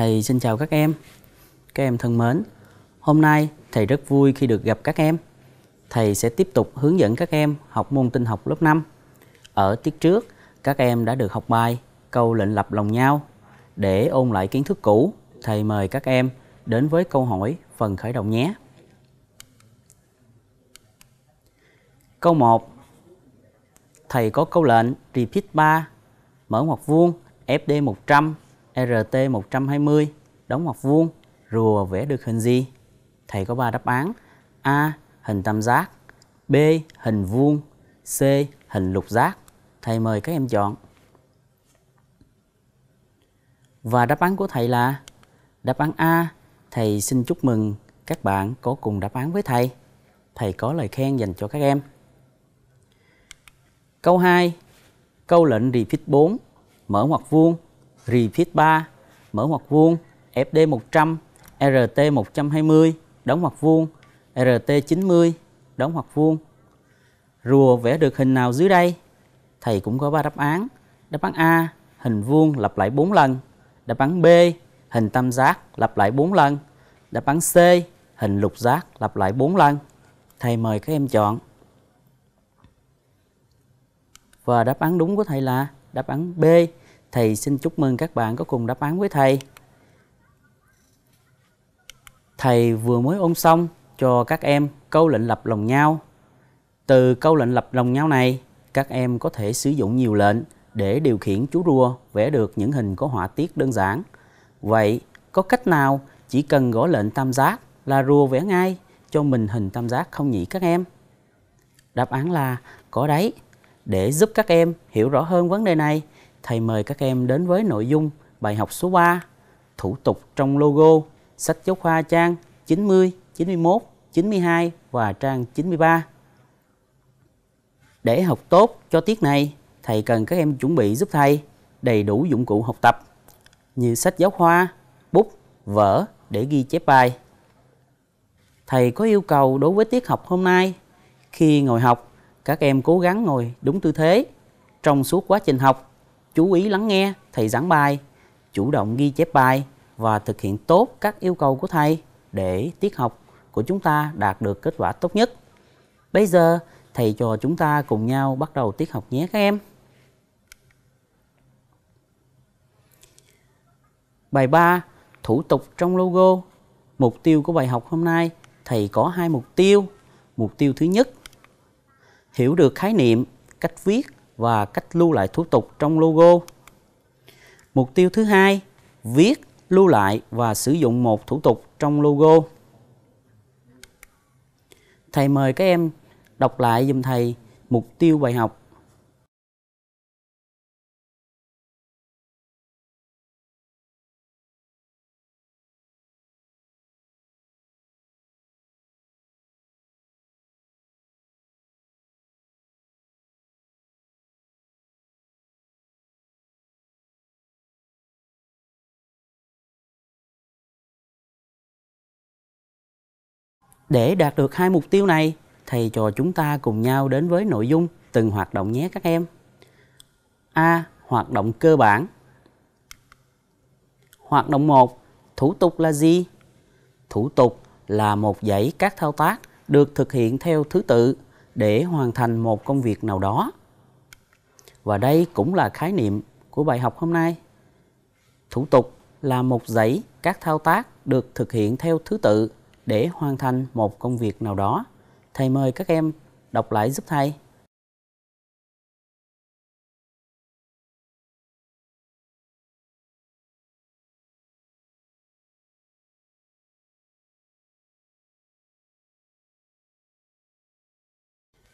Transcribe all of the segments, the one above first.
Thầy xin chào các em. Các em thân mến, hôm nay thầy rất vui khi được gặp các em. Thầy sẽ tiếp tục hướng dẫn các em học môn tin học lớp 5. Ở tiết trước, các em đã được học bài câu lệnh lập lòng nhau. Để ôn lại kiến thức cũ, thầy mời các em đến với câu hỏi phần khởi động nhé. Câu 1 Thầy có câu lệnh repeat 3 mở ngoặc vuông FD 100 RT120 đóng ngoặc vuông, rùa vẽ được hình gì? Thầy có 3 đáp án. A. Hình tam giác B. Hình vuông C. Hình lục giác Thầy mời các em chọn. Và đáp án của thầy là đáp án A. Thầy xin chúc mừng các bạn có cùng đáp án với thầy. Thầy có lời khen dành cho các em. Câu 2. Câu lệnh repeat 4. Mở hoặc vuông, repeat 3, mở ngoặc vuông, FD 100, RT 120, đóng ngoặc vuông, RT 90, đóng ngoặc vuông. Rùa vẽ được hình nào dưới đây? Thầy cũng có ba đáp án. Đáp án A, hình vuông lặp lại 4 lần. Đáp án B, hình tam giác lặp lại 4 lần. Đáp án C, hình lục giác lặp lại 4 lần. Thầy mời các em chọn. Và đáp án đúng của thầy là đáp án B, Thầy xin chúc mừng các bạn có cùng đáp án với thầy. Thầy vừa mới ôn xong cho các em câu lệnh lập lòng nhau. Từ câu lệnh lập lòng nhau này, các em có thể sử dụng nhiều lệnh để điều khiển chú rùa vẽ được những hình có họa tiết đơn giản. Vậy, có cách nào chỉ cần gõ lệnh tam giác là rùa vẽ ngay cho mình hình tam giác không nhỉ các em? Đáp án là có đấy. Để giúp các em hiểu rõ hơn vấn đề này, thầy mời các em đến với nội dung bài học số 3 Thủ tục trong logo sách giáo khoa trang 90, 91, 92 và trang 93. Để học tốt cho tiết này, thầy cần các em chuẩn bị giúp thầy đầy đủ dụng cụ học tập như sách giáo khoa, bút, vở để ghi chép bài. Thầy có yêu cầu đối với tiết học hôm nay, khi ngồi học, các em cố gắng ngồi đúng tư thế trong suốt quá trình học chú ý lắng nghe thầy giảng bài, chủ động ghi chép bài và thực hiện tốt các yêu cầu của thầy để tiết học của chúng ta đạt được kết quả tốt nhất. Bây giờ thầy trò chúng ta cùng nhau bắt đầu tiết học nhé các em. Bài 3: Thủ tục trong logo. Mục tiêu của bài học hôm nay, thầy có hai mục tiêu. Mục tiêu thứ nhất, hiểu được khái niệm, cách viết và cách lưu lại thủ tục trong logo. Mục tiêu thứ hai, viết, lưu lại và sử dụng một thủ tục trong logo. Thầy mời các em đọc lại dùm thầy mục tiêu bài học Để đạt được hai mục tiêu này, thầy trò chúng ta cùng nhau đến với nội dung từng hoạt động nhé các em. A. Hoạt động cơ bản Hoạt động 1. Thủ tục là gì? Thủ tục là một dãy các thao tác được thực hiện theo thứ tự để hoàn thành một công việc nào đó. Và đây cũng là khái niệm của bài học hôm nay. Thủ tục là một dãy các thao tác được thực hiện theo thứ tự để hoàn thành một công việc nào đó. Thầy mời các em đọc lại giúp thầy.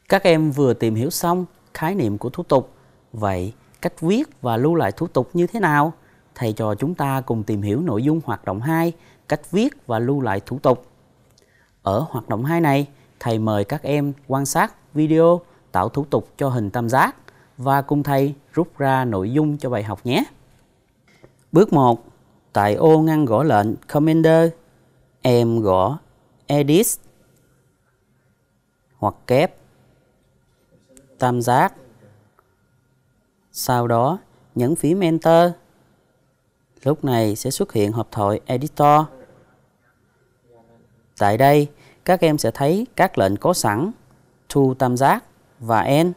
Các em vừa tìm hiểu xong khái niệm của thủ tục. Vậy, cách viết và lưu lại thủ tục như thế nào? Thầy trò chúng ta cùng tìm hiểu nội dung hoạt động 2, cách viết và lưu lại thủ tục. Ở hoạt động 2 này, thầy mời các em quan sát video tạo thủ tục cho hình tam giác và cùng thầy rút ra nội dung cho bài học nhé. Bước 1. Tại ô ngăn gõ lệnh Commander, em gõ Edit hoặc kép tam giác. Sau đó, nhấn phím Enter. Lúc này sẽ xuất hiện hộp thoại Editor. Tại đây, các em sẽ thấy các lệnh có sẵn to tam giác và end.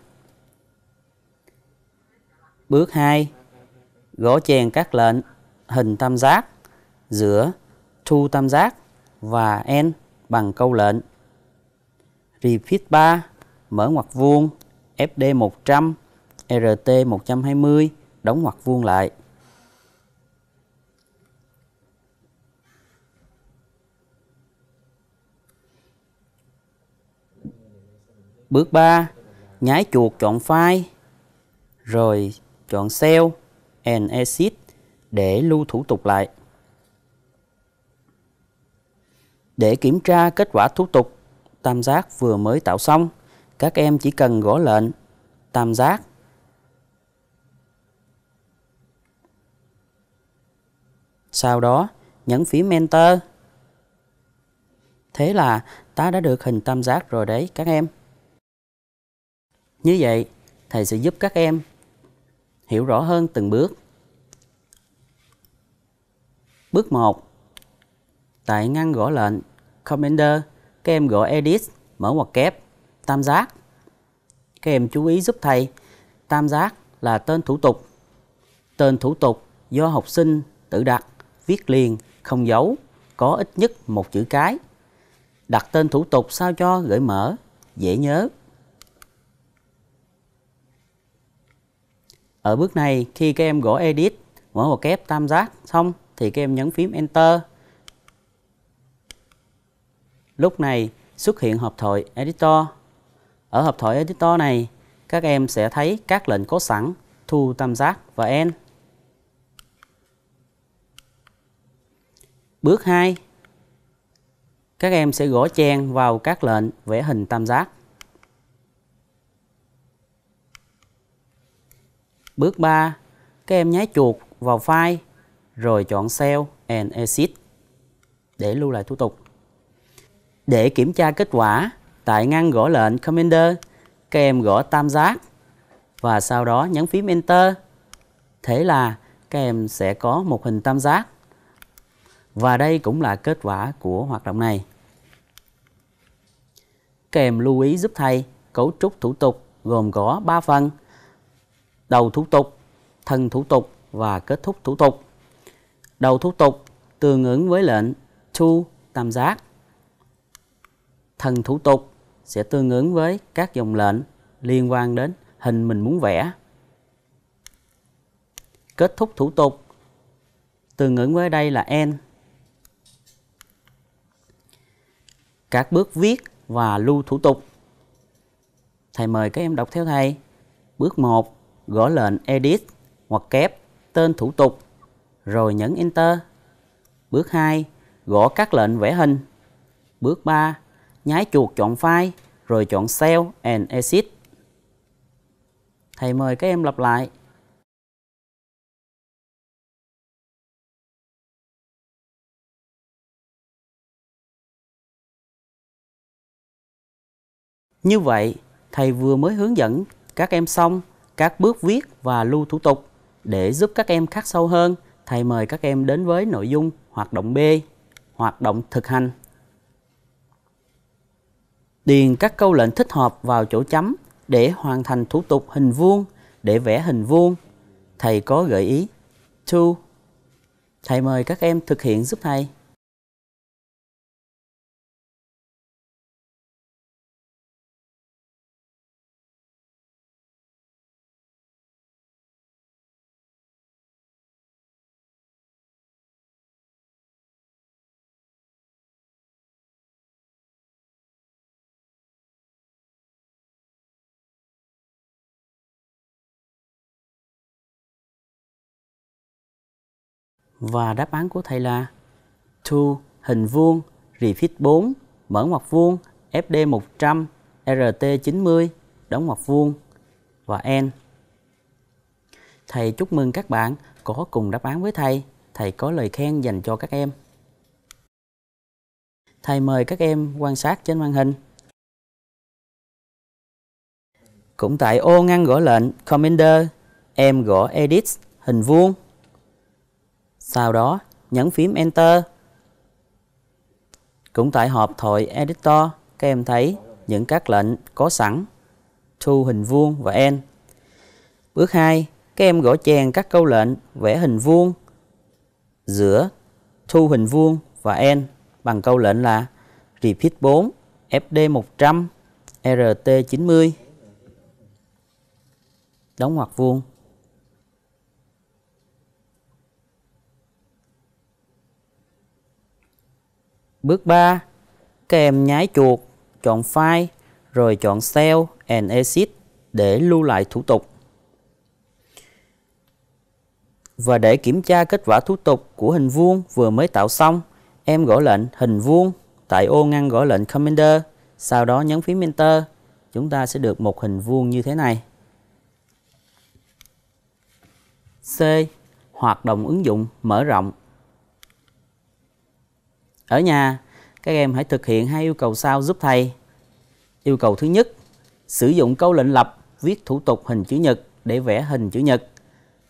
Bước 2. Gõ chèn các lệnh hình tam giác giữa to tam giác và end bằng câu lệnh. Repeat 3. Mở ngoặc vuông FD 100, RT 120, đóng ngoặc vuông lại. Bước 3. Nhái chuột chọn file, rồi chọn Sell and Exit để lưu thủ tục lại. Để kiểm tra kết quả thủ tục tam giác vừa mới tạo xong, các em chỉ cần gõ lệnh tam giác Sau đó, nhấn phím Enter. Thế là ta đã được hình tam giác rồi đấy các em. Như vậy, thầy sẽ giúp các em hiểu rõ hơn từng bước. Bước 1. Tại ngăn gõ lệnh Commander, các em gõ Edit, mở ngoặc kép, tam giác. Các em chú ý giúp thầy, tam giác là tên thủ tục. Tên thủ tục do học sinh tự đặt, viết liền, không dấu, có ít nhất một chữ cái. Đặt tên thủ tục sao cho gửi mở, dễ nhớ Ở bước này khi các em gõ edit mở ngoặc kép tam giác xong thì các em nhấn phím enter. Lúc này xuất hiện hộp thoại editor. Ở hộp thoại editor này các em sẽ thấy các lệnh có sẵn thu tam giác và end. Bước 2 các em sẽ gõ chèn vào các lệnh vẽ hình tam giác. Bước 3. Các em nháy chuột vào file rồi chọn Save and Exit để lưu lại thủ tục. Để kiểm tra kết quả, tại ngăn gõ lệnh Commander, các em gõ tam giác và sau đó nhấn phím Enter. Thế là các em sẽ có một hình tam giác. Và đây cũng là kết quả của hoạt động này. Các em lưu ý giúp thầy cấu trúc thủ tục gồm có 3 phần đầu thủ tục, thân thủ tục và kết thúc thủ tục. Đầu thủ tục tương ứng với lệnh to tam giác. Thân thủ tục sẽ tương ứng với các dòng lệnh liên quan đến hình mình muốn vẽ. Kết thúc thủ tục tương ứng với đây là n. Các bước viết và lưu thủ tục. Thầy mời các em đọc theo thầy. Bước 1 gõ lệnh Edit hoặc kép tên thủ tục, rồi nhấn Enter. Bước 2. Gõ các lệnh vẽ hình. Bước 3. Nhái chuột chọn file, rồi chọn Save and Exit. Thầy mời các em lặp lại. Như vậy, thầy vừa mới hướng dẫn các em xong các bước viết và lưu thủ tục. Để giúp các em khắc sâu hơn, thầy mời các em đến với nội dung hoạt động B, hoạt động thực hành. Điền các câu lệnh thích hợp vào chỗ chấm để hoàn thành thủ tục hình vuông, để vẽ hình vuông. Thầy có gợi ý. 2. Thầy mời các em thực hiện giúp thầy. Và đáp án của thầy là 2 hình vuông refit 4 mở ngoặc vuông FD 100 RT 90 đóng ngoặc vuông và N. Thầy chúc mừng các bạn có cùng đáp án với thầy. Thầy có lời khen dành cho các em. Thầy mời các em quan sát trên màn hình. Cũng tại ô ngăn gõ lệnh Commander, em gõ Edit hình vuông sau đó, nhấn phím Enter. Cũng tại hộp thoại Editor, các em thấy những các lệnh có sẵn thu hình vuông và end Bước 2, các em gõ chèn các câu lệnh vẽ hình vuông giữa thu hình vuông và end bằng câu lệnh là Repeat 4, FD 100, RT 90. Đóng ngoặc vuông. Bước 3. Các em nhái chuột, chọn File, rồi chọn Sell and Exit để lưu lại thủ tục. Và để kiểm tra kết quả thủ tục của hình vuông vừa mới tạo xong, em gõ lệnh hình vuông tại ô ngăn gõ lệnh Commander, sau đó nhấn phím Enter. Chúng ta sẽ được một hình vuông như thế này. C. Hoạt động ứng dụng mở rộng ở nhà, các em hãy thực hiện hai yêu cầu sau giúp thầy. Yêu cầu thứ nhất, sử dụng câu lệnh lập viết thủ tục hình chữ nhật để vẽ hình chữ nhật.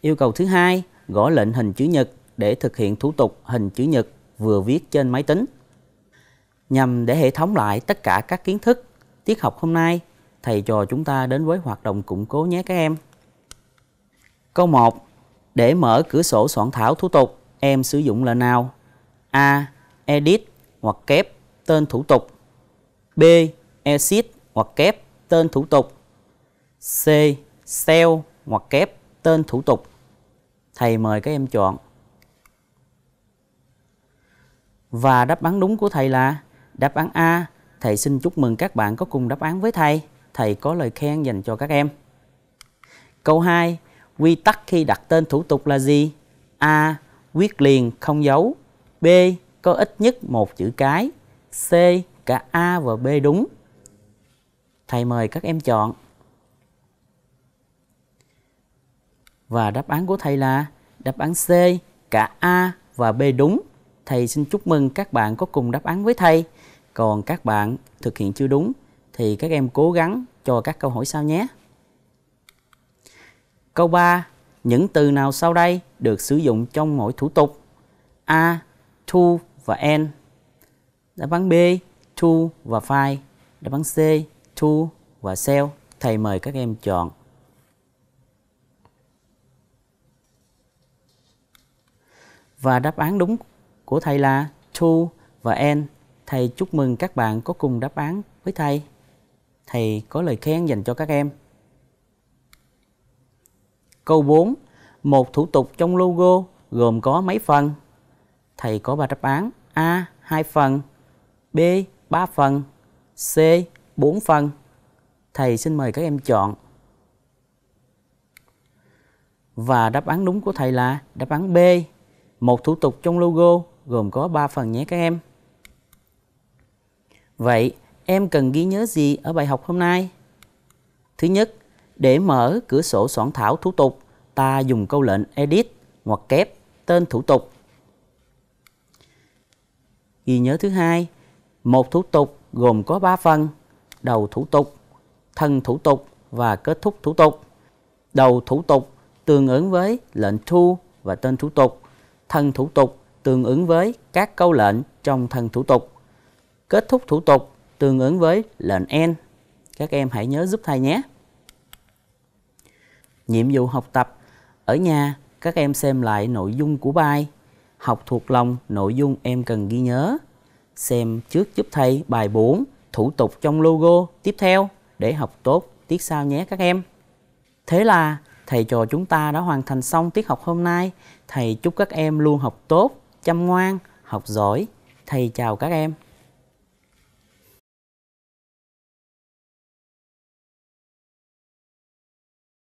Yêu cầu thứ hai, gõ lệnh hình chữ nhật để thực hiện thủ tục hình chữ nhật vừa viết trên máy tính. Nhằm để hệ thống lại tất cả các kiến thức, tiết học hôm nay, thầy trò chúng ta đến với hoạt động củng cố nhé các em. Câu 1. Để mở cửa sổ soạn thảo thủ tục, em sử dụng lệnh nào? A edit hoặc kép tên thủ tục. B. Exit hoặc kép tên thủ tục. C. Sell hoặc kép tên thủ tục. Thầy mời các em chọn. Và đáp án đúng của thầy là đáp án A. Thầy xin chúc mừng các bạn có cùng đáp án với thầy. Thầy có lời khen dành cho các em. Câu 2. Quy tắc khi đặt tên thủ tục là gì? A. Quyết liền không dấu. B có ít nhất một chữ cái C cả A và B đúng thầy mời các em chọn và đáp án của thầy là đáp án C cả A và B đúng thầy xin chúc mừng các bạn có cùng đáp án với thầy còn các bạn thực hiện chưa đúng thì các em cố gắng cho các câu hỏi sau nhé câu 3 những từ nào sau đây được sử dụng trong mỗi thủ tục A. Thu và N. Đáp án B, to và file. Đáp án C, to và cell. Thầy mời các em chọn. Và đáp án đúng của thầy là to và N. Thầy chúc mừng các bạn có cùng đáp án với thầy. Thầy có lời khen dành cho các em. Câu 4. Một thủ tục trong logo gồm có mấy phần? thầy có ba đáp án A. 2 phần B. 3 phần C. 4 phần Thầy xin mời các em chọn Và đáp án đúng của thầy là đáp án B. Một thủ tục trong logo gồm có 3 phần nhé các em. Vậy em cần ghi nhớ gì ở bài học hôm nay? Thứ nhất, để mở cửa sổ soạn thảo thủ tục, ta dùng câu lệnh edit hoặc kép tên thủ tục Ghi nhớ thứ hai, một thủ tục gồm có 3 phần: đầu thủ tục, thân thủ tục và kết thúc thủ tục. Đầu thủ tục tương ứng với lệnh thu và tên thủ tục, thân thủ tục tương ứng với các câu lệnh trong thân thủ tục. Kết thúc thủ tục tương ứng với lệnh end. Các em hãy nhớ giúp thầy nhé. Nhiệm vụ học tập ở nhà, các em xem lại nội dung của bài học thuộc lòng nội dung em cần ghi nhớ. Xem trước giúp thầy bài 4, thủ tục trong logo tiếp theo để học tốt tiết sau nhé các em. Thế là thầy trò chúng ta đã hoàn thành xong tiết học hôm nay. Thầy chúc các em luôn học tốt, chăm ngoan, học giỏi. Thầy chào các em.